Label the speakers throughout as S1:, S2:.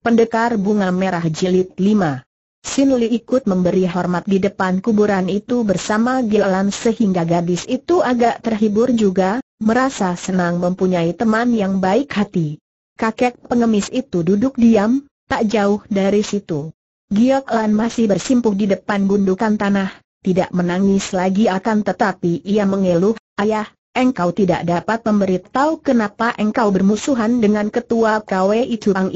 S1: Pendekar Bunga Merah Jilid 5 Sin Li ikut memberi hormat di depan kuburan itu bersama Gilan sehingga gadis itu agak terhibur juga, merasa senang mempunyai teman yang baik hati. Kakek pengemis itu duduk diam, tak jauh dari situ. Gilan masih bersimpuh di depan gundukan tanah, tidak menangis lagi akan tetapi ia mengeluh, Ayah, engkau tidak dapat memberitahu kenapa engkau bermusuhan dengan ketua KW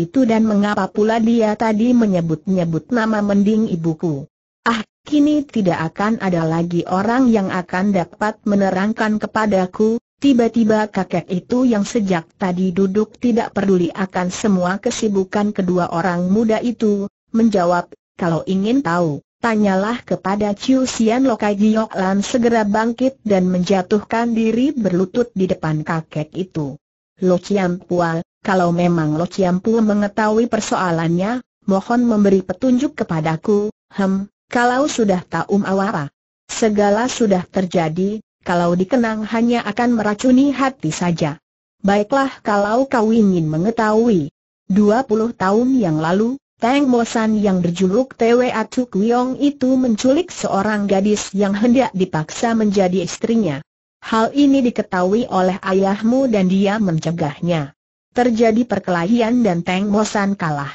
S1: itu dan mengapa pula dia tadi menyebut-nyebut nama mending ibuku. Ah, kini tidak akan ada lagi orang yang akan dapat menerangkan kepadaku, tiba-tiba kakek itu yang sejak tadi duduk tidak peduli akan semua kesibukan kedua orang muda itu, menjawab, kalau ingin tahu, Tanyalah kepada Chiu Sian Lokai Giok Lan segera bangkit dan menjatuhkan diri berlutut di depan kakek itu. Lo Chiam Pual, kalau memang Lo Chiam Pual mengetahui persoalannya, mohon memberi petunjuk kepadaku, hem, kalau sudah tahu um Segala sudah terjadi, kalau dikenang hanya akan meracuni hati saja. Baiklah kalau kau ingin mengetahui. dua puluh tahun yang lalu, Tang Mosan yang berjuluk Tewe Atuk Wiong itu menculik seorang gadis yang hendak dipaksa menjadi istrinya. Hal ini diketahui oleh ayahmu dan dia mencegahnya. Terjadi perkelahian dan Tang Mosan kalah.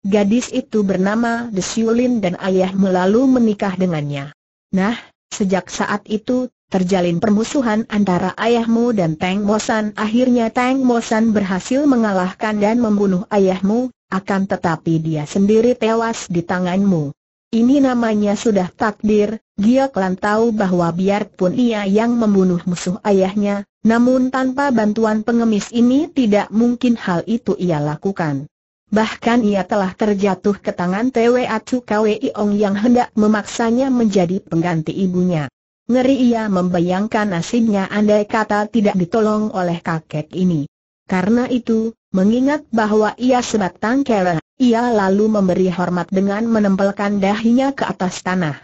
S1: Gadis itu bernama Desyulin dan ayah lalu menikah dengannya. Nah, sejak saat itu Terjalin permusuhan antara ayahmu dan Tang Mosan Akhirnya Tang Mosan berhasil mengalahkan dan membunuh ayahmu akan tetapi dia sendiri tewas di tanganmu. Ini namanya sudah takdir, Gia Klan tahu bahwa biarpun ia yang membunuh musuh ayahnya, namun tanpa bantuan pengemis ini tidak mungkin hal itu ia lakukan. Bahkan ia telah terjatuh ke tangan TWA Kwei Ong yang hendak memaksanya menjadi pengganti ibunya. Ngeri ia membayangkan nasibnya andai kata tidak ditolong oleh kakek ini. Karena itu, Mengingat bahwa ia sebatang kera, ia lalu memberi hormat dengan menempelkan dahinya ke atas tanah.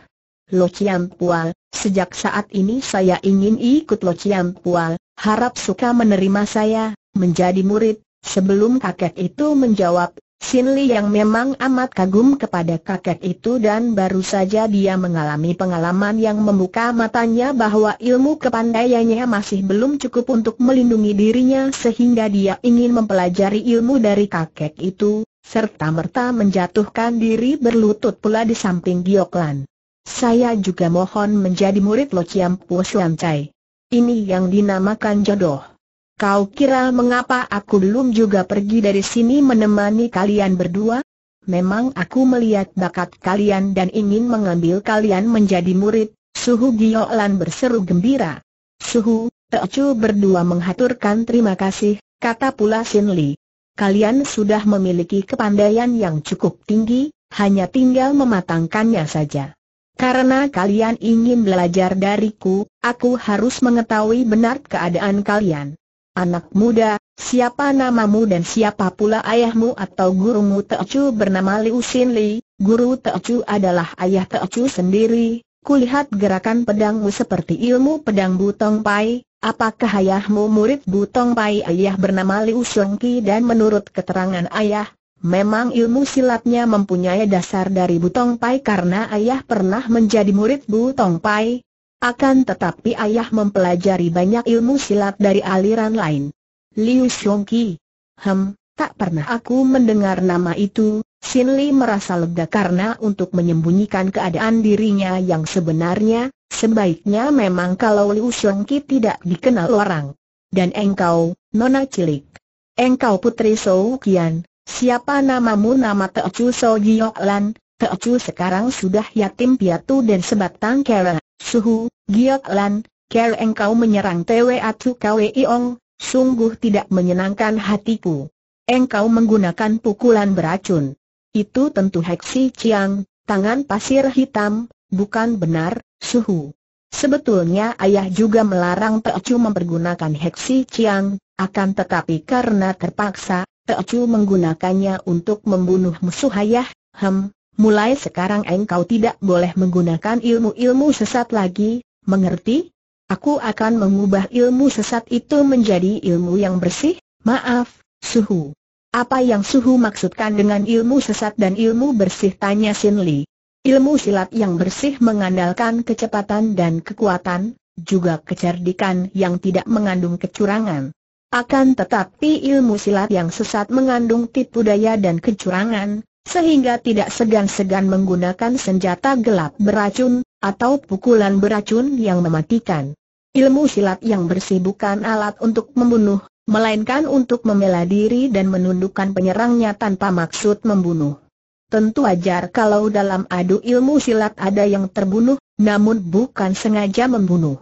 S1: Lo Chiam Pual, sejak saat ini saya ingin ikut Lo Chiam Pual, harap suka menerima saya, menjadi murid. Sebelum kakek itu menjawab, Sin Li yang memang amat kagum kepada kakek itu dan baru saja dia mengalami pengalaman yang membuka matanya bahwa ilmu kepandaiannya masih belum cukup untuk melindungi dirinya sehingga dia ingin mempelajari ilmu dari kakek itu, serta merta menjatuhkan diri berlutut pula di samping Gioklan. Saya juga mohon menjadi murid Lo Chiam Puo Cai. Ini yang dinamakan jodoh. Kau kira mengapa aku belum juga pergi dari sini menemani kalian berdua? Memang aku melihat bakat kalian dan ingin mengambil kalian menjadi murid, Suhu Giolan berseru gembira. Suhu, Teocu berdua menghaturkan terima kasih, kata pula Sin Li. Kalian sudah memiliki kepandaian yang cukup tinggi, hanya tinggal mematangkannya saja. Karena kalian ingin belajar dariku, aku harus mengetahui benar keadaan kalian. Anak muda, siapa namamu dan siapa pula ayahmu atau gurumu Teocu bernama Liu Sin Li, guru Teocu adalah ayah Teocu sendiri, kulihat gerakan pedangmu seperti ilmu pedang Butong Pai, apakah ayahmu murid Butong Pai ayah bernama Liu Shengki dan menurut keterangan ayah, Memang ilmu silatnya mempunyai dasar dari Butong Pai karena ayah pernah menjadi murid Butong Pai, akan tetapi ayah mempelajari banyak ilmu silat dari aliran lain. Liu Xiongqi. Hem, tak pernah aku mendengar nama itu, Xin Li merasa lega karena untuk menyembunyikan keadaan dirinya yang sebenarnya, sebaiknya memang kalau Liu Xiongqi tidak dikenal orang. Dan engkau, nona cilik. Engkau putri Sou Kian, siapa namamu nama Teocu Sou Giyok Lan, Teocu sekarang sudah yatim piatu dan sebatang kera. Suhu, Giok Lan, Ker engkau menyerang Twe Atu Kwe Iong, sungguh tidak menyenangkan hatiku. Engkau menggunakan pukulan beracun. Itu tentu Heksi Chiang, tangan pasir hitam, bukan benar, Suhu. Sebetulnya ayah juga melarang Teocu mempergunakan Heksi Chiang, akan tetapi karena terpaksa, Teocu menggunakannya untuk membunuh musuh ayah, hem, mulai sekarang engkau tidak boleh menggunakan ilmu-ilmu sesat lagi, mengerti? Aku akan mengubah ilmu sesat itu menjadi ilmu yang bersih, maaf, suhu. Apa yang suhu maksudkan dengan ilmu sesat dan ilmu bersih tanya Sin Li. Ilmu silat yang bersih mengandalkan kecepatan dan kekuatan, juga kecerdikan yang tidak mengandung kecurangan. Akan tetapi ilmu silat yang sesat mengandung tipu daya dan kecurangan, sehingga tidak segan-segan menggunakan senjata gelap beracun, atau pukulan beracun yang mematikan. Ilmu silat yang bersih bukan alat untuk membunuh, melainkan untuk membela diri dan menundukkan penyerangnya tanpa maksud membunuh. Tentu ajar kalau dalam adu ilmu silat ada yang terbunuh, namun bukan sengaja membunuh.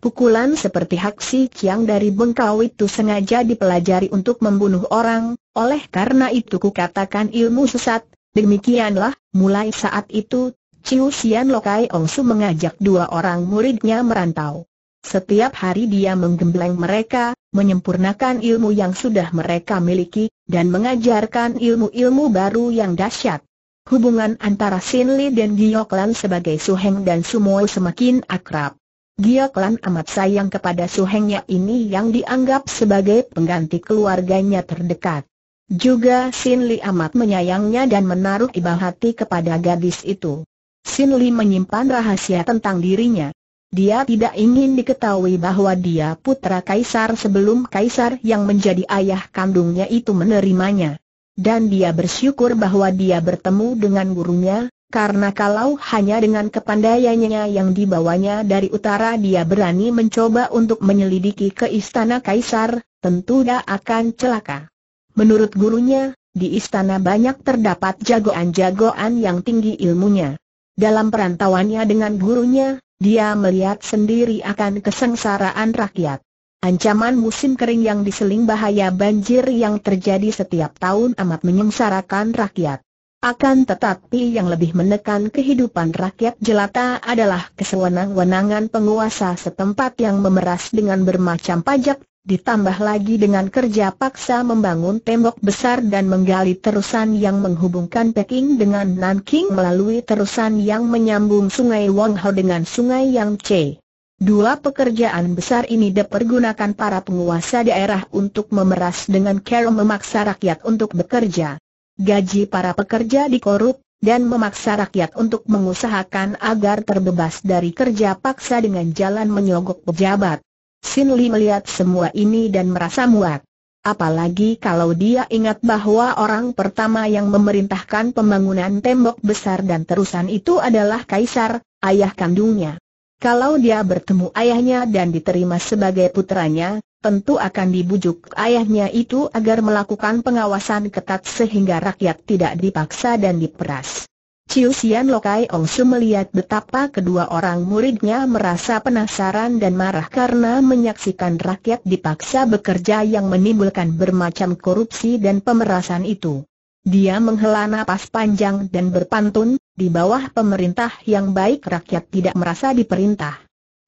S1: Pukulan seperti Haksi Chiang dari Bengkau itu sengaja dipelajari untuk membunuh orang, oleh karena itu ku katakan ilmu sesat, demikianlah, mulai saat itu, Ciu Sian Lokai Ongsu mengajak dua orang muridnya merantau. Setiap hari dia menggembleng mereka, menyempurnakan ilmu yang sudah mereka miliki, dan mengajarkan ilmu-ilmu baru yang dahsyat. Hubungan antara Sin Li dan gyo klan sebagai suheng dan sumoe semakin akrab. gyo klan amat sayang kepada suhengnya ini yang dianggap sebagai pengganti keluarganya terdekat. Juga Sin Li amat menyayangnya dan menaruh iba hati kepada gadis itu. Sin Li menyimpan rahasia tentang dirinya. Dia tidak ingin diketahui bahwa dia putra kaisar sebelum kaisar yang menjadi ayah kandungnya itu menerimanya. Dan dia bersyukur bahwa dia bertemu dengan gurunya, karena kalau hanya dengan kepandaiannya yang dibawanya dari utara dia berani mencoba untuk menyelidiki ke istana kaisar, tentu dia akan celaka. Menurut gurunya, di istana banyak terdapat jagoan-jagoan yang tinggi ilmunya. Dalam perantauannya dengan gurunya, dia melihat sendiri akan kesengsaraan rakyat. Ancaman musim kering yang diseling bahaya banjir yang terjadi setiap tahun amat menyengsarakan rakyat. Akan tetapi yang lebih menekan kehidupan rakyat jelata adalah kesewenang-wenangan penguasa setempat yang memeras dengan bermacam pajak Ditambah lagi dengan kerja paksa membangun tembok besar dan menggali terusan yang menghubungkan Peking dengan Nanking melalui terusan yang menyambung sungai Wangho dengan sungai Yangtze. Dua pekerjaan besar ini dipergunakan para penguasa daerah untuk memeras dengan cara memaksa rakyat untuk bekerja. Gaji para pekerja dikorup, dan memaksa rakyat untuk mengusahakan agar terbebas dari kerja paksa dengan jalan menyogok pejabat. Sin Li melihat semua ini dan merasa muak. Apalagi kalau dia ingat bahwa orang pertama yang memerintahkan pembangunan tembok besar dan terusan itu adalah Kaisar, ayah kandungnya. Kalau dia bertemu ayahnya dan diterima sebagai putranya, tentu akan dibujuk ayahnya itu agar melakukan pengawasan ketat sehingga rakyat tidak dipaksa dan diperas. Chiu Sian Lokai Su melihat betapa kedua orang muridnya merasa penasaran dan marah karena menyaksikan rakyat dipaksa bekerja yang menimbulkan bermacam korupsi dan pemerasan itu. Dia menghela napas panjang dan berpantun, di bawah pemerintah yang baik rakyat tidak merasa diperintah.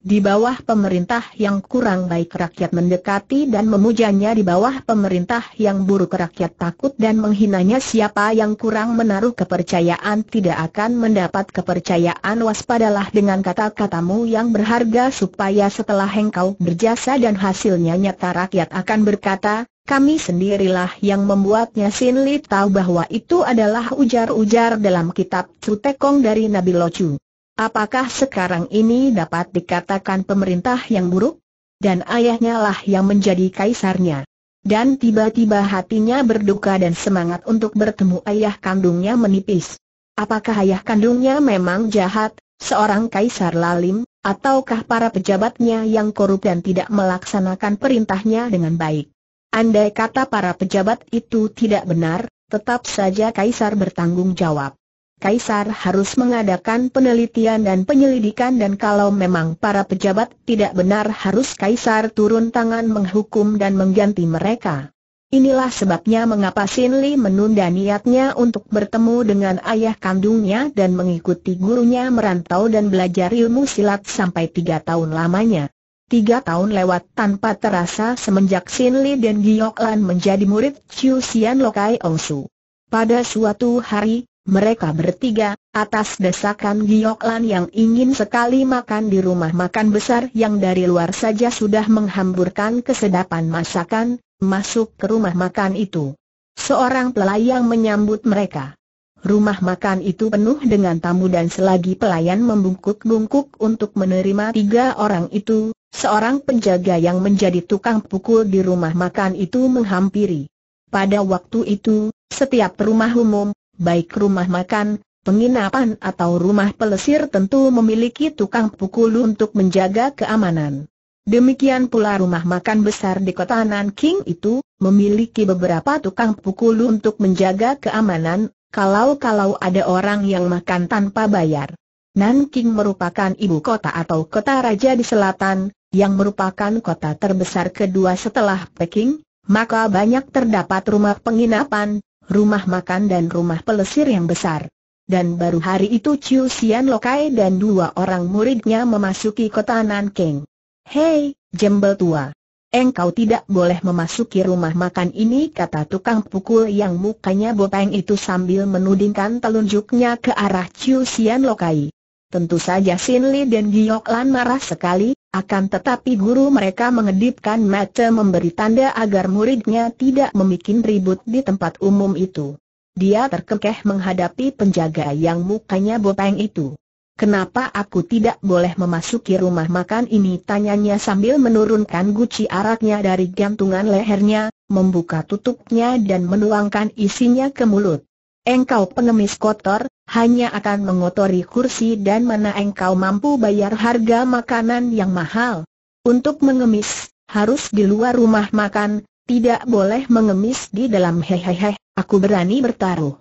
S1: Di bawah pemerintah yang kurang baik rakyat mendekati dan memujanya di bawah pemerintah yang buruk rakyat takut dan menghinanya siapa yang kurang menaruh kepercayaan tidak akan mendapat kepercayaan waspadalah dengan kata-katamu yang berharga supaya setelah engkau berjasa dan hasilnya nyata rakyat akan berkata, kami sendirilah yang membuatnya Sin tahu bahwa itu adalah ujar-ujar dalam kitab Cutekong dari Nabi Locu. Apakah sekarang ini dapat dikatakan pemerintah yang buruk? Dan ayahnya lah yang menjadi kaisarnya. Dan tiba-tiba hatinya berduka dan semangat untuk bertemu ayah kandungnya menipis. Apakah ayah kandungnya memang jahat, seorang kaisar lalim, ataukah para pejabatnya yang korup dan tidak melaksanakan perintahnya dengan baik? Andai kata para pejabat itu tidak benar, tetap saja kaisar bertanggung jawab. Kaisar harus mengadakan penelitian dan penyelidikan dan kalau memang para pejabat tidak benar harus Kaisar turun tangan menghukum dan mengganti mereka. Inilah sebabnya mengapa Sin Li menunda niatnya untuk bertemu dengan ayah kandungnya dan mengikuti gurunya merantau dan belajar ilmu silat sampai tiga tahun lamanya. Tiga tahun lewat tanpa terasa semenjak Sin Li dan Giok Lan menjadi murid Chiu Xian Lokai Ongsu. Pada suatu hari, mereka bertiga, atas desakan Gioklan yang ingin sekali makan di rumah makan besar yang dari luar saja sudah menghamburkan kesedapan masakan, masuk ke rumah makan itu. Seorang pelayang menyambut mereka. Rumah makan itu penuh dengan tamu dan selagi pelayan membungkuk-bungkuk untuk menerima tiga orang itu, seorang penjaga yang menjadi tukang pukul di rumah makan itu menghampiri. Pada waktu itu, setiap rumah umum, baik rumah makan, penginapan atau rumah pelesir tentu memiliki tukang pukul untuk menjaga keamanan. Demikian pula rumah makan besar di kota Nanking itu, memiliki beberapa tukang pukul untuk menjaga keamanan, kalau-kalau ada orang yang makan tanpa bayar. Nanking merupakan ibu kota atau kota raja di selatan, yang merupakan kota terbesar kedua setelah Peking, maka banyak terdapat rumah penginapan, rumah makan dan rumah pelesir yang besar. Dan baru hari itu Chiu Xian Lokai dan dua orang muridnya memasuki kota Nanking. Hei, jembel tua. Engkau tidak boleh memasuki rumah makan ini kata tukang pukul yang mukanya bopeng itu sambil menudingkan telunjuknya ke arah Chiu Xian Lokai. Tentu saja Sin Li dan Giok Lan marah sekali, akan tetapi guru mereka mengedipkan mata memberi tanda agar muridnya tidak membuat ribut di tempat umum itu. Dia terkekeh menghadapi penjaga yang mukanya bopeng itu. Kenapa aku tidak boleh memasuki rumah makan ini? Tanyanya sambil menurunkan guci araknya dari gantungan lehernya, membuka tutupnya dan menuangkan isinya ke mulut. Engkau pengemis kotor, hanya akan mengotori kursi dan mana engkau mampu bayar harga makanan yang mahal. Untuk mengemis, harus di luar rumah makan, tidak boleh mengemis di dalam hehehe, aku berani bertaruh.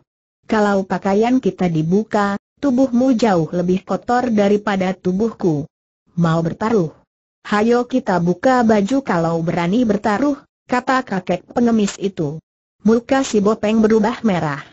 S1: Kalau pakaian kita dibuka, tubuhmu jauh lebih kotor daripada tubuhku. Mau bertaruh? Hayo kita buka baju kalau berani bertaruh, kata kakek pengemis itu. Muka si Bopeng berubah merah.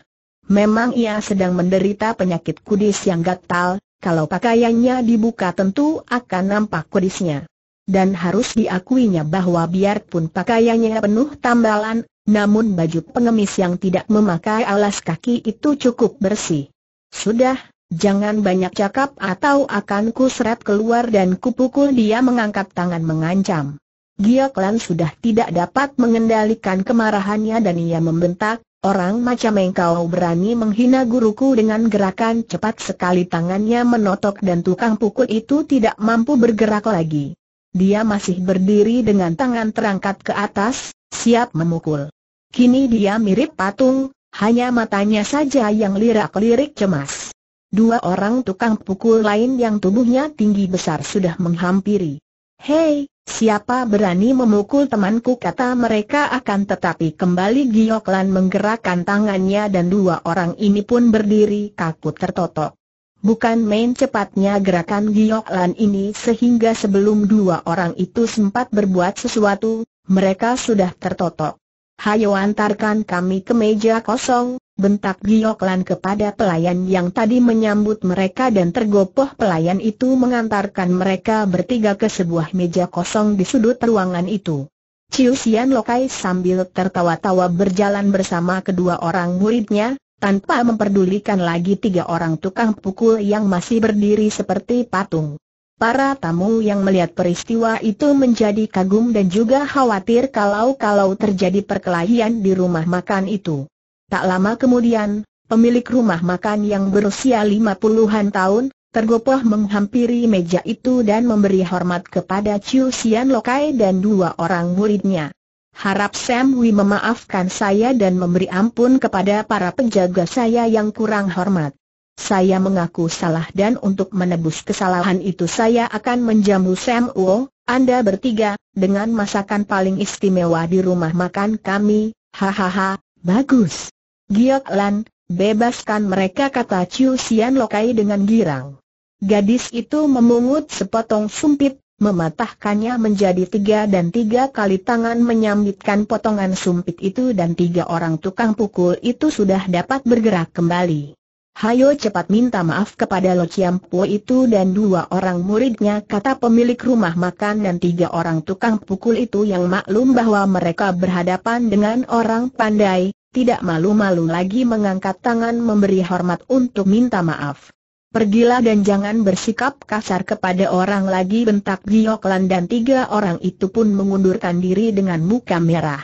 S1: Memang ia sedang menderita penyakit kudis yang gatal, kalau pakaiannya dibuka tentu akan nampak kudisnya. Dan harus diakuinya bahwa biarpun pakaiannya penuh tambalan, namun baju pengemis yang tidak memakai alas kaki itu cukup bersih. Sudah, jangan banyak cakap atau akan seret keluar dan kupukul dia mengangkat tangan mengancam. Klan sudah tidak dapat mengendalikan kemarahannya dan ia membentak, Orang macam engkau berani menghina guruku dengan gerakan cepat sekali tangannya menotok dan tukang pukul itu tidak mampu bergerak lagi. Dia masih berdiri dengan tangan terangkat ke atas, siap memukul. Kini dia mirip patung, hanya matanya saja yang lirak-lirik cemas. Dua orang tukang pukul lain yang tubuhnya tinggi besar sudah menghampiri. Hei, Siapa berani memukul temanku kata mereka akan tetapi kembali Gioklan menggerakkan tangannya dan dua orang ini pun berdiri kaku tertotok. Bukan main cepatnya gerakan Gioklan ini sehingga sebelum dua orang itu sempat berbuat sesuatu, mereka sudah tertotok hayo antarkan kami ke meja kosong, bentak Gioklan kepada pelayan yang tadi menyambut mereka dan tergopoh pelayan itu mengantarkan mereka bertiga ke sebuah meja kosong di sudut ruangan itu. Ciu Xian Lokai sambil tertawa-tawa berjalan bersama kedua orang muridnya, tanpa memperdulikan lagi tiga orang tukang pukul yang masih berdiri seperti patung. Para tamu yang melihat peristiwa itu menjadi kagum dan juga khawatir kalau-kalau terjadi perkelahian di rumah makan itu. Tak lama kemudian, pemilik rumah makan yang berusia lima puluhan tahun, tergopoh menghampiri meja itu dan memberi hormat kepada Chiu Xian Lokai dan dua orang muridnya. Harap Sam Wi memaafkan saya dan memberi ampun kepada para penjaga saya yang kurang hormat saya mengaku salah dan untuk menebus kesalahan itu saya akan menjamu Sam Uo, Anda bertiga, dengan masakan paling istimewa di rumah makan kami, hahaha, bagus. Giok Lan, bebaskan mereka kata Chiu Sian Lokai dengan girang. Gadis itu memungut sepotong sumpit, mematahkannya menjadi tiga dan tiga kali tangan menyambitkan potongan sumpit itu dan tiga orang tukang pukul itu sudah dapat bergerak kembali. Hayo cepat minta maaf kepada Lo Chiam Po itu dan dua orang muridnya kata pemilik rumah makan dan tiga orang tukang pukul itu yang maklum bahwa mereka berhadapan dengan orang pandai, tidak malu-malu lagi mengangkat tangan memberi hormat untuk minta maaf. Pergilah dan jangan bersikap kasar kepada orang lagi bentak Gioklan dan tiga orang itu pun mengundurkan diri dengan muka merah.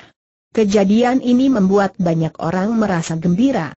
S1: Kejadian ini membuat banyak orang merasa gembira.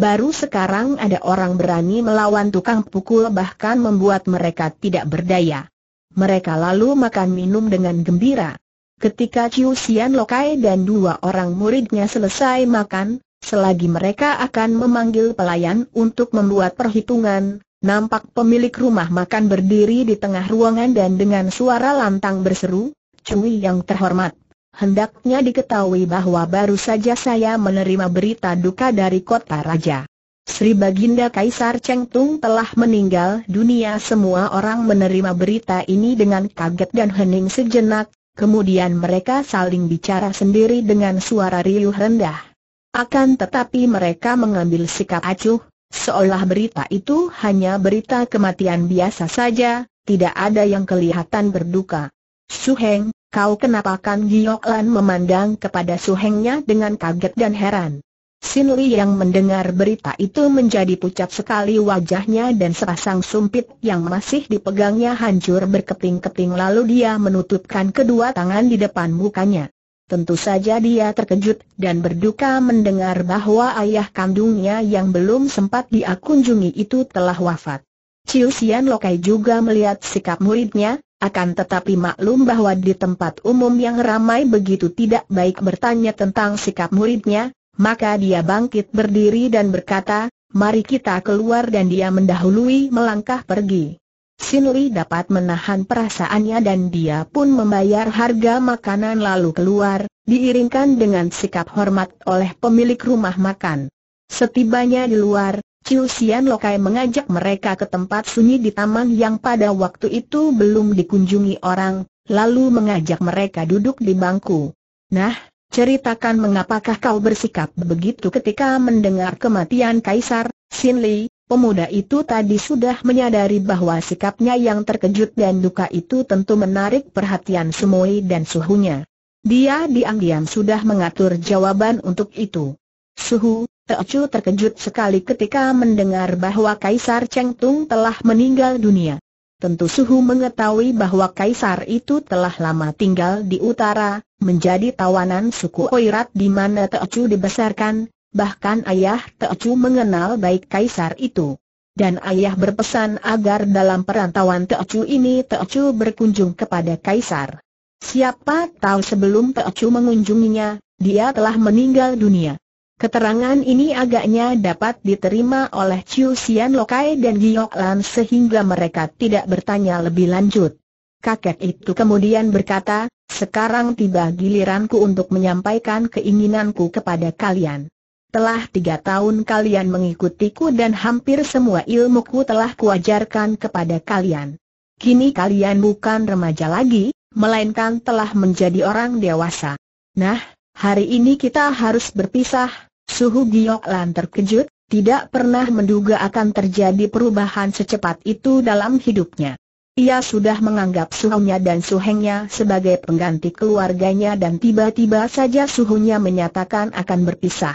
S1: Baru sekarang ada orang berani melawan tukang pukul bahkan membuat mereka tidak berdaya. Mereka lalu makan minum dengan gembira. Ketika Chiu Xian Lokai dan dua orang muridnya selesai makan, selagi mereka akan memanggil pelayan untuk membuat perhitungan, nampak pemilik rumah makan berdiri di tengah ruangan dan dengan suara lantang berseru, Cui yang terhormat, Hendaknya diketahui bahwa baru saja saya menerima berita duka dari kota raja. Sri Baginda Kaisar Cheng Tung telah meninggal dunia semua orang menerima berita ini dengan kaget dan hening sejenak, kemudian mereka saling bicara sendiri dengan suara riuh rendah. Akan tetapi mereka mengambil sikap acuh, seolah berita itu hanya berita kematian biasa saja, tidak ada yang kelihatan berduka. Su Heng, Kau kenapa Kang Giok Lan memandang kepada suhengnya dengan kaget dan heran. Sin Li yang mendengar berita itu menjadi pucat sekali wajahnya dan sepasang sumpit yang masih dipegangnya hancur berkeping-keping lalu dia menutupkan kedua tangan di depan mukanya. Tentu saja dia terkejut dan berduka mendengar bahwa ayah kandungnya yang belum sempat dia kunjungi itu telah wafat. Ciusian Lokai juga melihat sikap muridnya, akan tetapi maklum bahwa di tempat umum yang ramai begitu tidak baik bertanya tentang sikap muridnya, maka dia bangkit berdiri dan berkata, mari kita keluar dan dia mendahului melangkah pergi. Sin Li dapat menahan perasaannya dan dia pun membayar harga makanan lalu keluar, diiringkan dengan sikap hormat oleh pemilik rumah makan. Setibanya di luar, Chiu Xian Lokai mengajak mereka ke tempat sunyi di taman yang pada waktu itu belum dikunjungi orang, lalu mengajak mereka duduk di bangku. Nah, ceritakan mengapakah kau bersikap begitu ketika mendengar kematian Kaisar, Xin Li, pemuda itu tadi sudah menyadari bahwa sikapnya yang terkejut dan duka itu tentu menarik perhatian Sumoi dan suhunya. Dia diam-diam sudah mengatur jawaban untuk itu. Suhu, Teocu terkejut sekali ketika mendengar bahwa Kaisar Cheng Tung telah meninggal dunia. Tentu Suhu mengetahui bahwa Kaisar itu telah lama tinggal di utara, menjadi tawanan suku Oirat di mana Teocu dibesarkan, bahkan ayah Teocu mengenal baik Kaisar itu. Dan ayah berpesan agar dalam perantauan Teocu ini Teocu berkunjung kepada Kaisar. Siapa tahu sebelum Teocu mengunjunginya, dia telah meninggal dunia. Keterangan ini agaknya dapat diterima oleh Chiu Xian Lokai dan Giok Lan sehingga mereka tidak bertanya lebih lanjut. Kakek itu kemudian berkata, sekarang tiba giliranku untuk menyampaikan keinginanku kepada kalian. Telah tiga tahun kalian mengikutiku dan hampir semua ilmuku telah kuajarkan kepada kalian. Kini kalian bukan remaja lagi, melainkan telah menjadi orang dewasa. Nah, hari ini kita harus berpisah, Suhu Giok Lan terkejut, tidak pernah menduga akan terjadi perubahan secepat itu dalam hidupnya. Ia sudah menganggap suhunya dan suhengnya sebagai pengganti keluarganya dan tiba-tiba saja suhunya menyatakan akan berpisah.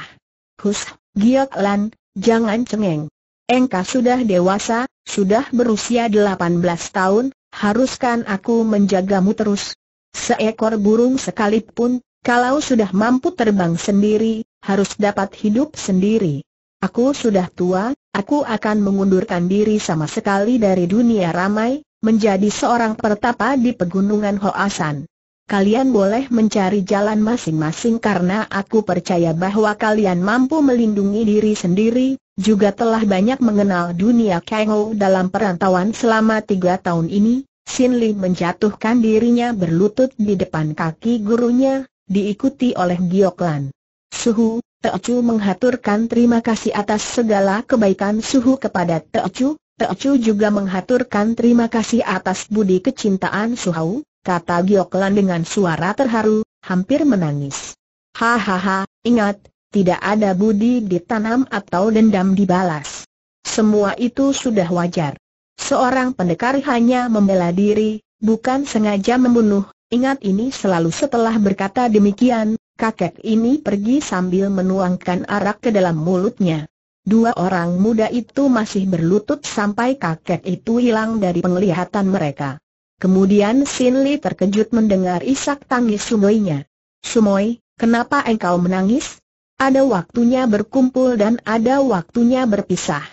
S1: Hus, Giok Lan, jangan cengeng. Engkau sudah dewasa, sudah berusia 18 tahun, haruskan aku menjagamu terus. Seekor burung sekalipun, kalau sudah mampu terbang sendiri, harus dapat hidup sendiri. Aku sudah tua, aku akan mengundurkan diri sama sekali dari dunia ramai, menjadi seorang pertapa di pegunungan Hoasan. Kalian boleh mencari jalan masing-masing karena aku percaya bahwa kalian mampu melindungi diri sendiri, juga telah banyak mengenal dunia Kengo dalam perantauan selama tiga tahun ini. Sin Li menjatuhkan dirinya berlutut di depan kaki gurunya, diikuti oleh Gioklan. Suhu, Teocu menghaturkan terima kasih atas segala kebaikan Suhu kepada Teocu, Teocu juga menghaturkan terima kasih atas budi kecintaan Suhu, kata Gioklan dengan suara terharu, hampir menangis. Hahaha, ingat, tidak ada budi ditanam atau dendam dibalas. Semua itu sudah wajar. Seorang pendekar hanya membela diri, bukan sengaja membunuh, ingat ini selalu setelah berkata demikian, kakek ini pergi sambil menuangkan arak ke dalam mulutnya. Dua orang muda itu masih berlutut sampai kakek itu hilang dari penglihatan mereka. Kemudian Sin Li terkejut mendengar isak tangis Sumoi-nya. Sumoy, kenapa engkau menangis? Ada waktunya berkumpul dan ada waktunya berpisah.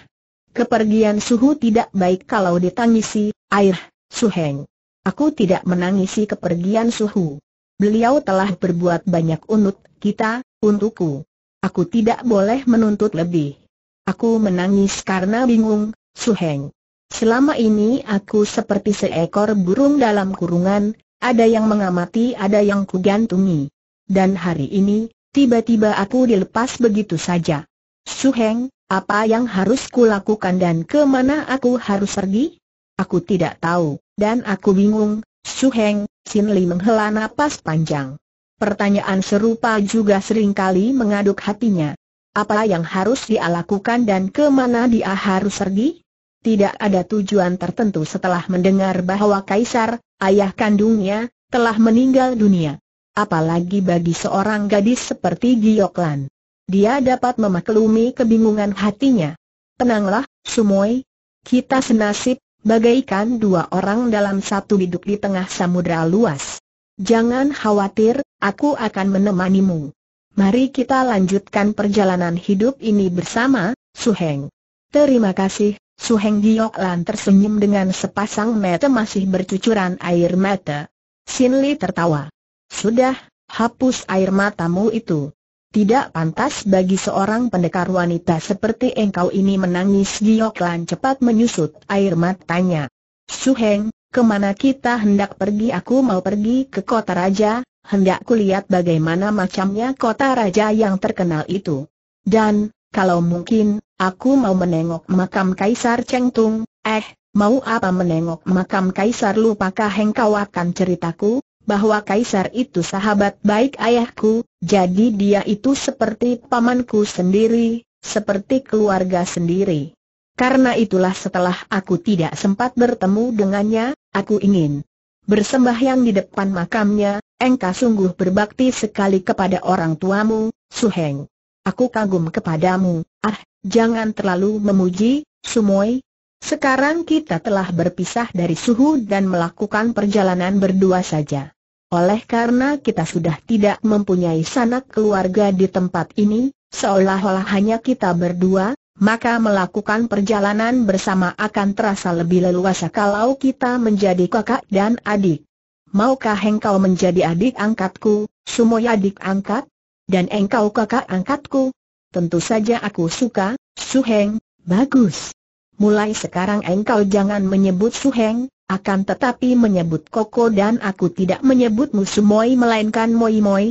S1: Kepergian Suhu tidak baik kalau ditangisi, air, Suheng. Aku tidak menangisi kepergian Suhu beliau telah berbuat banyak untuk kita, untukku. Aku tidak boleh menuntut lebih. Aku menangis karena bingung, Suheng. Selama ini aku seperti seekor burung dalam kurungan, ada yang mengamati ada yang kugantungi. Dan hari ini, tiba-tiba aku dilepas begitu saja. Suheng, apa yang harus kulakukan dan kemana aku harus pergi? Aku tidak tahu, dan aku bingung, Suheng, Sin Li menghela napas panjang. Pertanyaan serupa juga seringkali mengaduk hatinya. Apa yang harus dia lakukan dan kemana dia harus pergi? Tidak ada tujuan tertentu setelah mendengar bahwa Kaisar, ayah kandungnya, telah meninggal dunia. Apalagi bagi seorang gadis seperti Gioklan. Dia dapat memaklumi kebingungan hatinya. Tenanglah, Sumoy. Kita senasib, Bagaikan dua orang dalam satu biduk di tengah samudra luas. Jangan khawatir, aku akan menemanimu. Mari kita lanjutkan perjalanan hidup ini bersama, Suheng. Terima kasih, Suheng Giok Lan tersenyum dengan sepasang mata masih bercucuran air mata. Sin tertawa. Sudah, hapus air matamu itu. Tidak pantas bagi seorang pendekar wanita seperti engkau ini menangis Giok cepat menyusut air matanya. Suheng, kemana kita hendak pergi aku mau pergi ke kota raja, hendak kulihat bagaimana macamnya kota raja yang terkenal itu. Dan, kalau mungkin, aku mau menengok makam Kaisar Chengtung, eh, mau apa menengok makam Kaisar lupakah engkau akan ceritaku? bahwa kaisar itu sahabat baik ayahku, jadi dia itu seperti pamanku sendiri, seperti keluarga sendiri. Karena itulah setelah aku tidak sempat bertemu dengannya, aku ingin bersembahyang di depan makamnya, engkau sungguh berbakti sekali kepada orang tuamu, Su Heng. Aku kagum kepadamu, ah, jangan terlalu memuji, Sumoi, sekarang kita telah berpisah dari suhu dan melakukan perjalanan berdua saja. Oleh karena kita sudah tidak mempunyai sanak keluarga di tempat ini, seolah-olah hanya kita berdua, maka melakukan perjalanan bersama akan terasa lebih leluasa kalau kita menjadi kakak dan adik. Maukah engkau menjadi adik angkatku, semua adik angkat? Dan engkau kakak angkatku? Tentu saja aku suka, Suheng, bagus mulai sekarang engkau jangan menyebut Su Heng, akan tetapi menyebut Koko dan aku tidak menyebutmu Sumoi melainkan Moi Moi.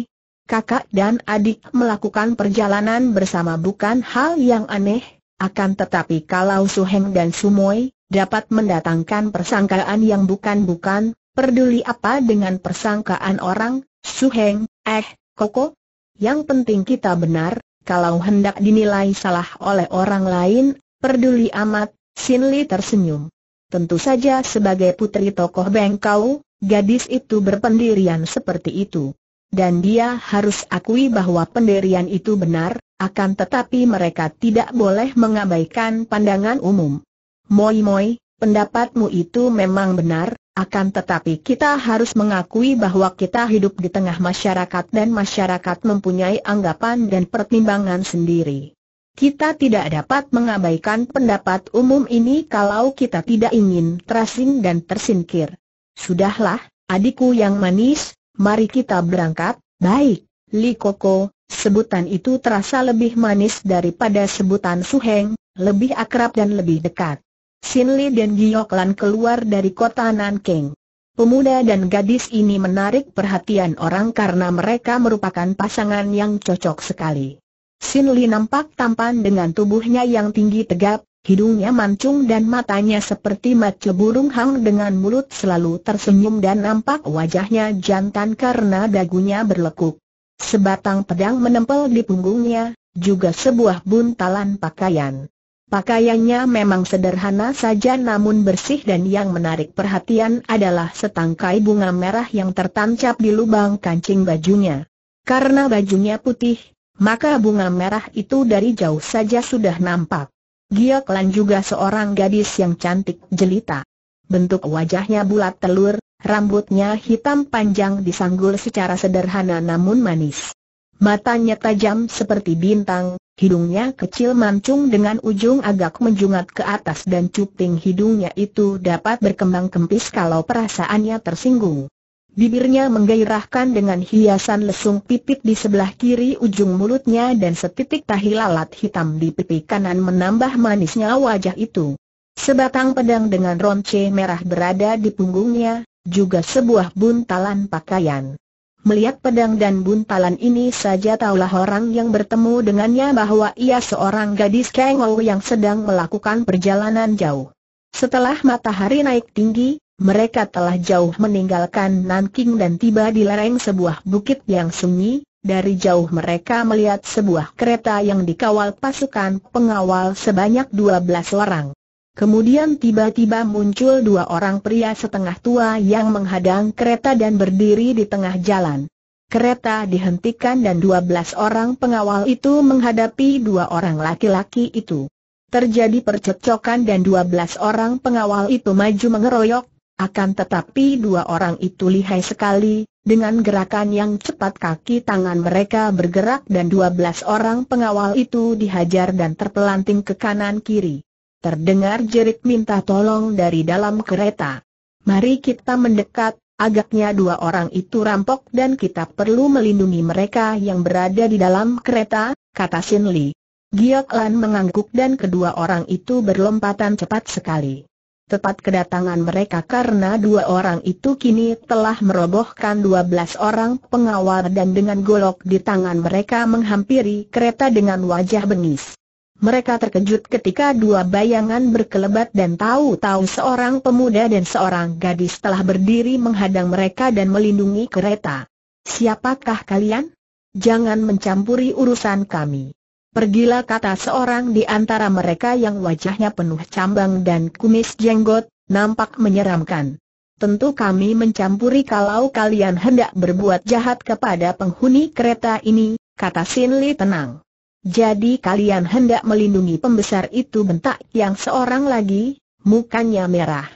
S1: Kakak dan adik melakukan perjalanan bersama bukan hal yang aneh, akan tetapi kalau Su Heng dan Sumoi dapat mendatangkan persangkaan yang bukan-bukan, peduli apa dengan persangkaan orang, Su Heng, eh, Koko? Yang penting kita benar, kalau hendak dinilai salah oleh orang lain Perduli amat, Sin Li tersenyum. Tentu saja sebagai putri tokoh Bengkau, gadis itu berpendirian seperti itu. Dan dia harus akui bahwa pendirian itu benar, akan tetapi mereka tidak boleh mengabaikan pandangan umum. Moi Moi, pendapatmu itu memang benar, akan tetapi kita harus mengakui bahwa kita hidup di tengah masyarakat dan masyarakat mempunyai anggapan dan pertimbangan sendiri. Kita tidak dapat mengabaikan pendapat umum ini kalau kita tidak ingin terasing dan tersingkir. Sudahlah, adikku yang manis, mari kita berangkat, baik, Li Koko, sebutan itu terasa lebih manis daripada sebutan Su Heng, lebih akrab dan lebih dekat. Sin Li dan Giok Lan keluar dari kota Nanking. Pemuda dan gadis ini menarik perhatian orang karena mereka merupakan pasangan yang cocok sekali. Sin Li nampak tampan dengan tubuhnya yang tinggi tegap, hidungnya mancung dan matanya seperti mata burung hang dengan mulut selalu tersenyum dan nampak wajahnya jantan karena dagunya berlekuk. Sebatang pedang menempel di punggungnya, juga sebuah buntalan pakaian. Pakaiannya memang sederhana saja namun bersih dan yang menarik perhatian adalah setangkai bunga merah yang tertancap di lubang kancing bajunya. Karena bajunya putih, maka bunga merah itu dari jauh saja sudah nampak. Giok Lan juga seorang gadis yang cantik jelita. Bentuk wajahnya bulat telur, rambutnya hitam panjang disanggul secara sederhana namun manis. Matanya tajam seperti bintang, hidungnya kecil mancung dengan ujung agak menjungat ke atas dan cuping hidungnya itu dapat berkembang kempis kalau perasaannya tersinggung. Bibirnya menggairahkan dengan hiasan lesung pipit di sebelah kiri ujung mulutnya dan setitik tahi lalat hitam di pipi kanan menambah manisnya wajah itu. Sebatang pedang dengan ronce merah berada di punggungnya, juga sebuah buntalan pakaian. Melihat pedang dan buntalan ini saja taulah orang yang bertemu dengannya bahwa ia seorang gadis kengol yang sedang melakukan perjalanan jauh. Setelah matahari naik tinggi, mereka telah jauh meninggalkan Nanking dan tiba di lereng sebuah bukit yang sunyi, dari jauh mereka melihat sebuah kereta yang dikawal pasukan pengawal sebanyak dua belas orang. Kemudian tiba-tiba muncul dua orang pria setengah tua yang menghadang kereta dan berdiri di tengah jalan. Kereta dihentikan dan dua belas orang pengawal itu menghadapi dua orang laki-laki itu. Terjadi percekcokan dan dua belas orang pengawal itu maju mengeroyok akan tetapi dua orang itu lihai sekali, dengan gerakan yang cepat kaki tangan mereka bergerak dan dua belas orang pengawal itu dihajar dan terpelanting ke kanan kiri. Terdengar jerit minta tolong dari dalam kereta. Mari kita mendekat, agaknya dua orang itu rampok dan kita perlu melindungi mereka yang berada di dalam kereta, kata Sin Li. Giok Lan mengangguk dan kedua orang itu berlompatan cepat sekali tepat kedatangan mereka karena dua orang itu kini telah merobohkan dua belas orang pengawal dan dengan golok di tangan mereka menghampiri kereta dengan wajah bengis. Mereka terkejut ketika dua bayangan berkelebat dan tahu-tahu seorang pemuda dan seorang gadis telah berdiri menghadang mereka dan melindungi kereta. Siapakah kalian? Jangan mencampuri urusan kami. Pergilah kata seorang di antara mereka yang wajahnya penuh cambang dan kumis jenggot, nampak menyeramkan. Tentu kami mencampuri kalau kalian hendak berbuat jahat kepada penghuni kereta ini, kata Sin Li tenang. Jadi kalian hendak melindungi pembesar itu bentak yang seorang lagi, mukanya merah.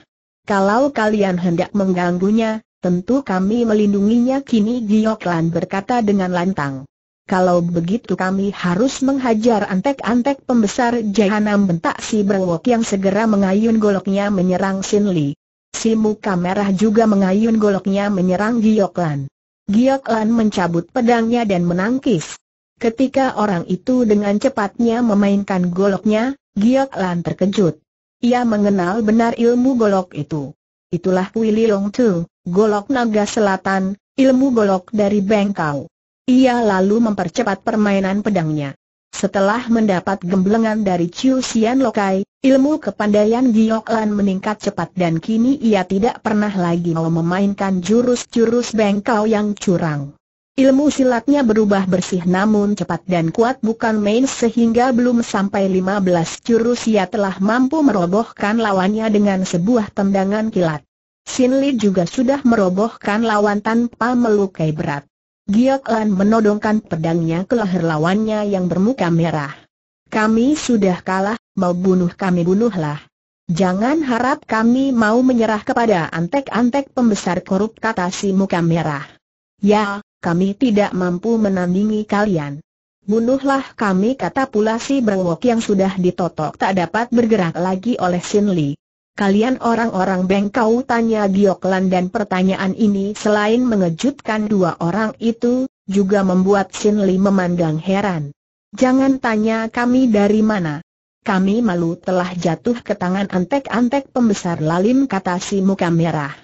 S1: Kalau kalian hendak mengganggunya, tentu kami melindunginya kini Gioklan berkata dengan lantang. Kalau begitu kami harus menghajar antek-antek pembesar jahanam bentak si Berwok yang segera mengayun goloknya menyerang Sin Li. Si muka merah juga mengayun goloknya menyerang Giok Lan. Giok Lan mencabut pedangnya dan menangkis. Ketika orang itu dengan cepatnya memainkan goloknya, Giok Lan terkejut. Ia mengenal benar ilmu golok itu. Itulah Wili Long Tu, golok naga selatan, ilmu golok dari Bengkau. Ia lalu mempercepat permainan pedangnya. Setelah mendapat gemblengan dari Chiu Xian Lokai, ilmu kepandaian Giok Lan meningkat cepat dan kini ia tidak pernah lagi mau memainkan jurus-jurus bengkau yang curang. Ilmu silatnya berubah bersih namun cepat dan kuat bukan main sehingga belum sampai 15 jurus ia telah mampu merobohkan lawannya dengan sebuah tendangan kilat. Sin Li juga sudah merobohkan lawan tanpa melukai berat. Giok Lan menodongkan pedangnya ke leher lawannya yang bermuka merah. Kami sudah kalah, mau bunuh kami bunuhlah. Jangan harap kami mau menyerah kepada antek-antek pembesar korup kata si muka merah. Ya, kami tidak mampu menandingi kalian. Bunuhlah kami kata pula si berwok yang sudah ditotok tak dapat bergerak lagi oleh Sin Li. Kalian orang-orang bengkau tanya Gioklan dan pertanyaan ini selain mengejutkan dua orang itu, juga membuat Sin Li memandang heran. Jangan tanya kami dari mana. Kami malu telah jatuh ke tangan antek-antek pembesar lalim kata si muka merah.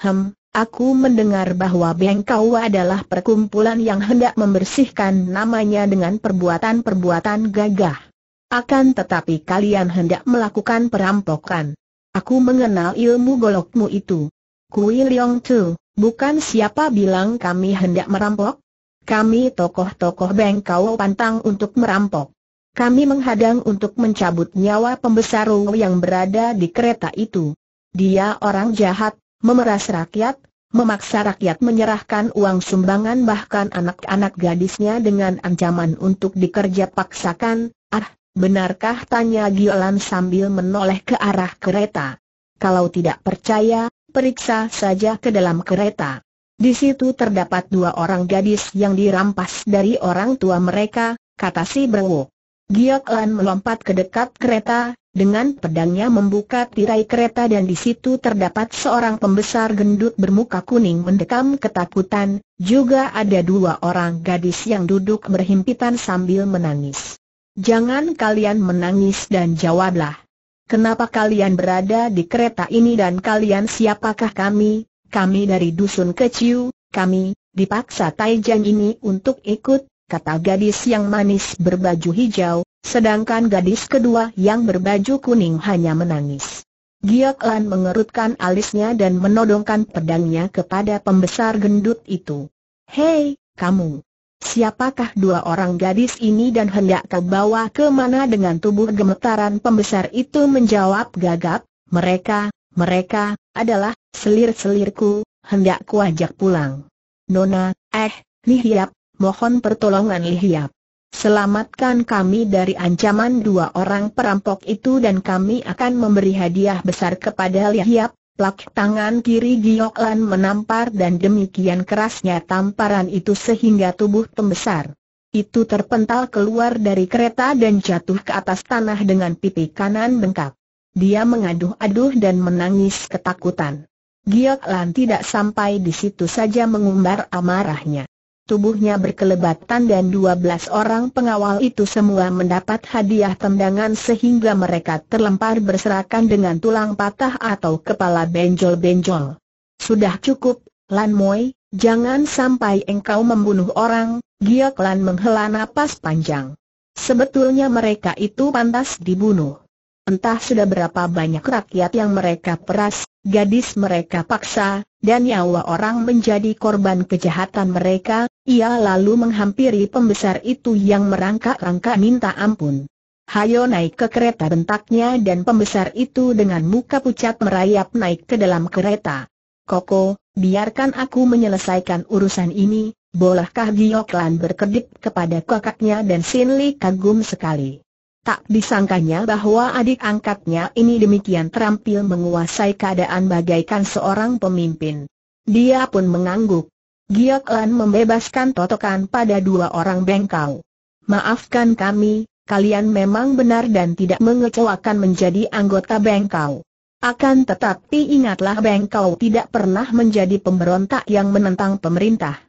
S1: Hem, aku mendengar bahwa bengkau adalah perkumpulan yang hendak membersihkan namanya dengan perbuatan-perbuatan gagah. Akan tetapi kalian hendak melakukan perampokan. Aku mengenal ilmu golokmu itu. Kui Leong Tu, bukan siapa bilang kami hendak merampok? Kami tokoh-tokoh bengkau pantang untuk merampok. Kami menghadang untuk mencabut nyawa pembesar Wu yang berada di kereta itu. Dia orang jahat, memeras rakyat, memaksa rakyat menyerahkan uang sumbangan bahkan anak-anak gadisnya dengan ancaman untuk dikerja paksakan, ah, Benarkah tanya Giolan sambil menoleh ke arah kereta? Kalau tidak percaya, periksa saja ke dalam kereta. Di situ terdapat dua orang gadis yang dirampas dari orang tua mereka, kata si Brewo. Giolan melompat ke dekat kereta, dengan pedangnya membuka tirai kereta dan di situ terdapat seorang pembesar gendut bermuka kuning mendekam ketakutan, juga ada dua orang gadis yang duduk berhimpitan sambil menangis. Jangan kalian menangis dan jawablah. Kenapa kalian berada di kereta ini dan kalian siapakah kami? Kami dari dusun kecil, kami, dipaksa Taijan ini untuk ikut, kata gadis yang manis berbaju hijau, sedangkan gadis kedua yang berbaju kuning hanya menangis. Gioklan Lan mengerutkan alisnya dan menodongkan pedangnya kepada pembesar gendut itu. Hei, kamu, Siapakah dua orang gadis ini dan hendak kau bawa ke mana dengan tubuh gemetaran pembesar itu menjawab gagap, mereka, mereka, adalah, selir-selirku, hendak ajak pulang. Nona, eh, Lihiap, mohon pertolongan Lihiap. Selamatkan kami dari ancaman dua orang perampok itu dan kami akan memberi hadiah besar kepada Lihiap, Plak tangan kiri Giok Lan menampar dan demikian kerasnya tamparan itu sehingga tubuh pembesar. Itu terpental keluar dari kereta dan jatuh ke atas tanah dengan pipi kanan bengkak. Dia mengaduh-aduh dan menangis ketakutan. Giok Lan tidak sampai di situ saja mengumbar amarahnya tubuhnya berkelebatan dan 12 orang pengawal itu semua mendapat hadiah tendangan sehingga mereka terlempar berserakan dengan tulang patah atau kepala benjol-benjol. Sudah cukup, Lan Moi, jangan sampai engkau membunuh orang, Giok Lan menghela napas panjang. Sebetulnya mereka itu pantas dibunuh. Entah sudah berapa banyak rakyat yang mereka peras, gadis mereka paksa, dan nyawa orang menjadi korban kejahatan mereka, ia lalu menghampiri pembesar itu yang merangkak-rangkak minta ampun. Hayo naik ke kereta bentaknya dan pembesar itu dengan muka pucat merayap naik ke dalam kereta. Koko, biarkan aku menyelesaikan urusan ini, bolehkah Gioklan berkedip kepada kakaknya dan Sinli kagum sekali. Tak disangkanya bahwa adik angkatnya ini demikian terampil menguasai keadaan bagaikan seorang pemimpin. Dia pun mengangguk. Giok Lan membebaskan totokan pada dua orang bengkau. Maafkan kami, kalian memang benar dan tidak mengecewakan menjadi anggota bengkau. Akan tetapi ingatlah bengkau tidak pernah menjadi pemberontak yang menentang pemerintah.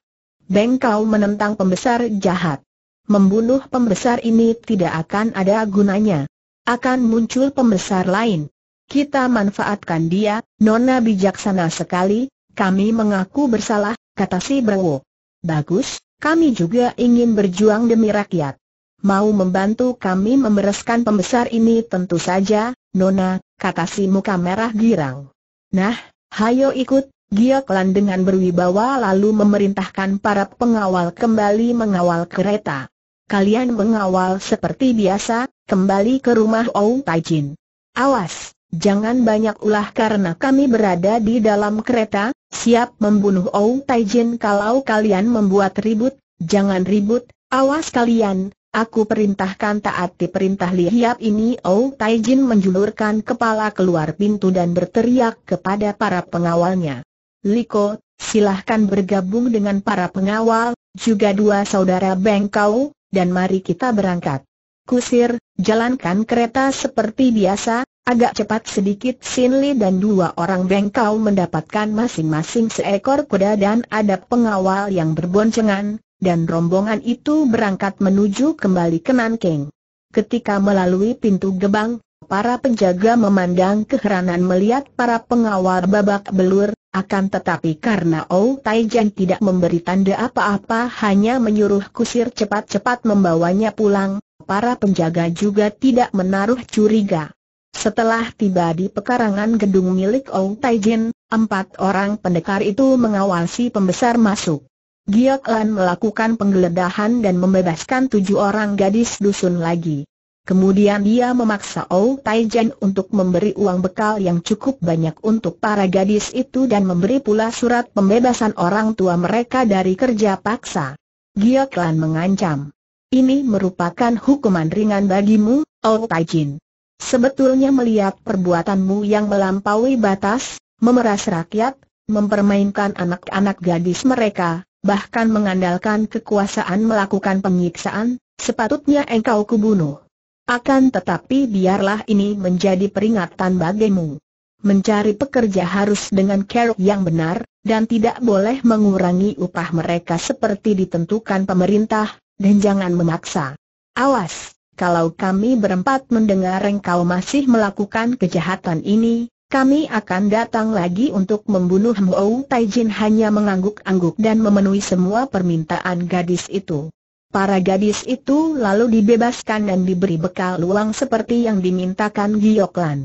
S1: Bengkau menentang pembesar jahat membunuh pembesar ini tidak akan ada gunanya. Akan muncul pembesar lain. Kita manfaatkan dia, Nona bijaksana sekali, kami mengaku bersalah, kata si Brewo. Bagus, kami juga ingin berjuang demi rakyat. Mau membantu kami membereskan pembesar ini tentu saja, Nona, kata si muka merah girang. Nah, hayo ikut, Gioklan dengan berwibawa lalu memerintahkan para pengawal kembali mengawal kereta kalian mengawal seperti biasa, kembali ke rumah Ou Taijin. Awas, jangan banyak ulah karena kami berada di dalam kereta, siap membunuh Ou Taijin kalau kalian membuat ribut, jangan ribut, awas kalian, aku perintahkan taati perintah lihiap ini Ou Taijin menjulurkan kepala keluar pintu dan berteriak kepada para pengawalnya. Liko, silahkan bergabung dengan para pengawal, juga dua saudara Bengkau, dan mari kita berangkat. Kusir, jalankan kereta seperti biasa, agak cepat sedikit Sinli dan dua orang bengkau mendapatkan masing-masing seekor kuda dan ada pengawal yang berboncengan, dan rombongan itu berangkat menuju kembali ke Nanking. Ketika melalui pintu gebang, para penjaga memandang keheranan melihat para pengawal babak belur, akan tetapi karena Ou Taijan tidak memberi tanda apa-apa hanya menyuruh kusir cepat-cepat membawanya pulang, para penjaga juga tidak menaruh curiga. Setelah tiba di pekarangan gedung milik Ou Taijin, empat orang pendekar itu mengawasi pembesar masuk. Giok Lan melakukan penggeledahan dan membebaskan tujuh orang gadis dusun lagi. Kemudian dia memaksa Ou Taijan untuk memberi uang bekal yang cukup banyak untuk para gadis itu dan memberi pula surat pembebasan orang tua mereka dari kerja paksa. Gia Klan mengancam. Ini merupakan hukuman ringan bagimu, Ou Taijin. Sebetulnya melihat perbuatanmu yang melampaui batas, memeras rakyat, mempermainkan anak-anak gadis mereka, bahkan mengandalkan kekuasaan melakukan penyiksaan, sepatutnya engkau kubunuh. Akan tetapi biarlah ini menjadi peringatan bagimu. Mencari pekerja harus dengan care yang benar, dan tidak boleh mengurangi upah mereka seperti ditentukan pemerintah, dan jangan memaksa. Awas, kalau kami berempat mendengar engkau masih melakukan kejahatan ini, kami akan datang lagi untuk membunuh Mou Taijin hanya mengangguk-angguk dan memenuhi semua permintaan gadis itu. Para gadis itu lalu dibebaskan dan diberi bekal uang seperti yang dimintakan Giok Lan.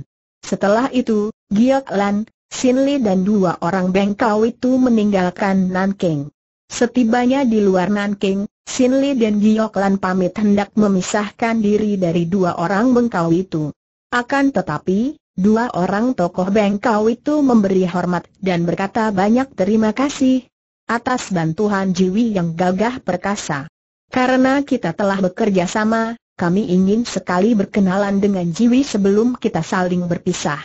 S1: Setelah itu, Giok Lan, Sin Li dan dua orang bengkau itu meninggalkan Nanking. Setibanya di luar Nanking, Sin Li dan Giok Lan pamit hendak memisahkan diri dari dua orang bengkau itu. Akan tetapi, dua orang tokoh bengkau itu memberi hormat dan berkata banyak terima kasih atas bantuan Jiwi yang gagah perkasa. Karena kita telah bekerja sama, kami ingin sekali berkenalan dengan Jiwi sebelum kita saling berpisah.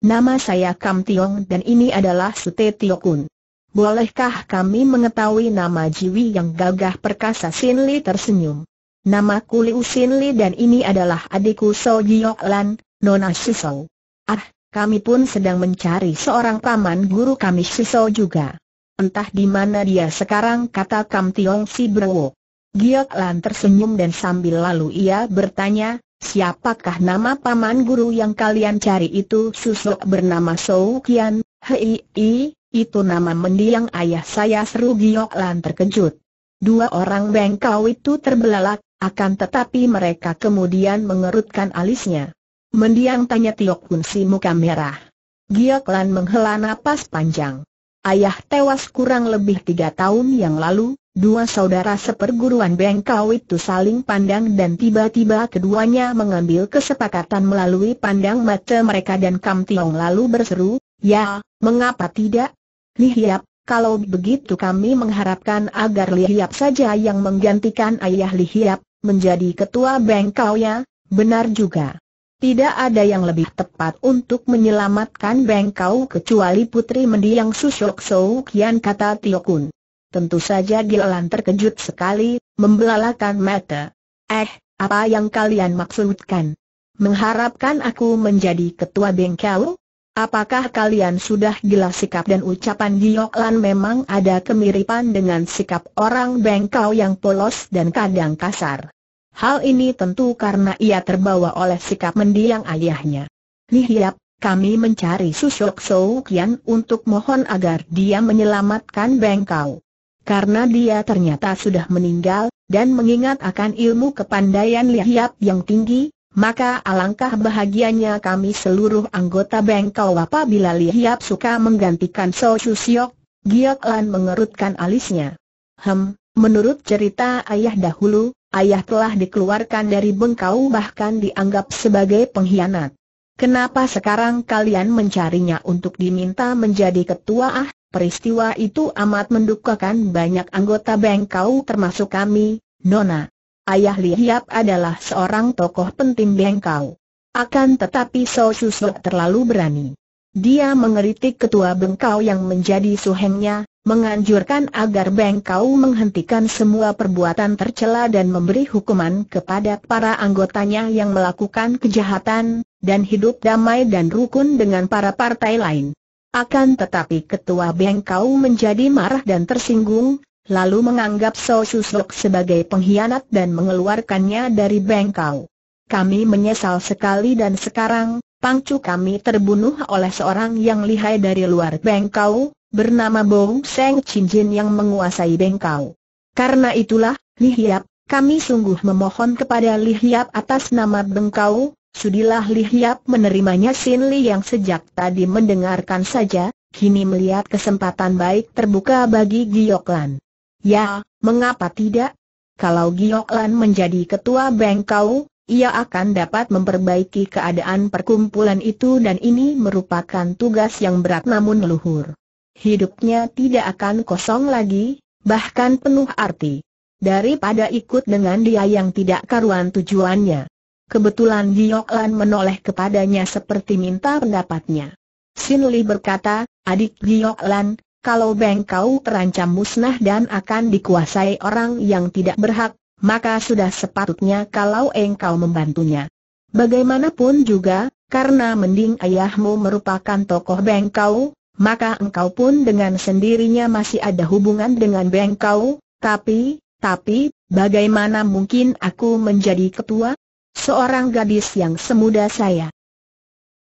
S1: Nama saya Kam Tiong dan ini adalah Sute Tio Kun. Bolehkah kami mengetahui nama Jiwi yang gagah perkasa Sin Li tersenyum? Nama Liu Sin Li dan ini adalah adikku So Jiok Lan, Nona Shisou. Ah, kami pun sedang mencari seorang paman guru kami Shisou juga. Entah di mana dia sekarang kata Kam Tiong Si Brewok. Giok Lan tersenyum dan sambil lalu ia bertanya, siapakah nama paman guru yang kalian cari itu susuk bernama Sou Kian, hei, i, itu nama mendiang ayah saya seru Giok Lan terkejut. Dua orang bengkau itu terbelalak, akan tetapi mereka kemudian mengerutkan alisnya. Mendiang tanya Tiok Kun si muka merah. Giok Lan menghela napas panjang. Ayah tewas kurang lebih tiga tahun yang lalu, Dua saudara seperguruan Bengkau itu saling pandang dan tiba-tiba keduanya mengambil kesepakatan melalui pandang mata mereka dan Kam Tiong lalu berseru, Ya, mengapa tidak? Li Hiap, kalau begitu kami mengharapkan agar Li Hiap saja yang menggantikan ayah Li Hiap, menjadi ketua Bengkau ya, benar juga. Tidak ada yang lebih tepat untuk menyelamatkan Bengkau kecuali Putri Mendiang Susok Sou Kian kata Kun. Tentu saja Gilan terkejut sekali, membelalakan mata. Eh, apa yang kalian maksudkan? Mengharapkan aku menjadi ketua bengkel? Apakah kalian sudah gila sikap dan ucapan Giok memang ada kemiripan dengan sikap orang bengkau yang polos dan kadang kasar? Hal ini tentu karena ia terbawa oleh sikap mendiang ayahnya. Lihiap, kami mencari Susok Soukian untuk mohon agar dia menyelamatkan bengkau karena dia ternyata sudah meninggal, dan mengingat akan ilmu kepandaian Lihiap yang tinggi, maka alangkah bahagianya kami seluruh anggota Bengkau apabila Lihiap suka menggantikan So Siok, Giyok Lan mengerutkan alisnya. Hem, menurut cerita ayah dahulu, ayah telah dikeluarkan dari Bengkau bahkan dianggap sebagai pengkhianat. Kenapa sekarang kalian mencarinya untuk diminta menjadi ketua ah? Peristiwa itu amat mendukakan banyak anggota Bengkau termasuk kami, Nona. Ayah Lihiap adalah seorang tokoh penting Bengkau. Akan tetapi So Susok terlalu berani. Dia mengeritik ketua Bengkau yang menjadi suhengnya, menganjurkan agar Bengkau menghentikan semua perbuatan tercela dan memberi hukuman kepada para anggotanya yang melakukan kejahatan, dan hidup damai dan rukun dengan para partai lain. Akan tetapi ketua bengkau menjadi marah dan tersinggung, lalu menganggap So sebagai pengkhianat dan mengeluarkannya dari bengkau. Kami menyesal sekali dan sekarang, pangcu kami terbunuh oleh seorang yang lihai dari luar bengkau, bernama Bong Seng Cinjin yang menguasai bengkau. Karena itulah, Lihiap, kami sungguh memohon kepada Lihiap atas nama bengkau, Sudilah lihat menerimanya Sin Li yang sejak tadi mendengarkan saja, kini melihat kesempatan baik terbuka bagi Gioklan. Ya, mengapa tidak? Kalau Gioklan menjadi ketua Bengkau, ia akan dapat memperbaiki keadaan perkumpulan itu dan ini merupakan tugas yang berat namun leluhur. Hidupnya tidak akan kosong lagi, bahkan penuh arti. Daripada ikut dengan dia yang tidak karuan tujuannya. Kebetulan Giok Lan menoleh kepadanya seperti minta pendapatnya. Sin Li berkata, adik Giok Lan, kalau Beng kau terancam musnah dan akan dikuasai orang yang tidak berhak, maka sudah sepatutnya kalau engkau membantunya. Bagaimanapun juga, karena mending ayahmu merupakan tokoh Beng kau, maka engkau pun dengan sendirinya masih ada hubungan dengan Beng kau, tapi, tapi, bagaimana mungkin aku menjadi ketua? seorang gadis yang semuda saya.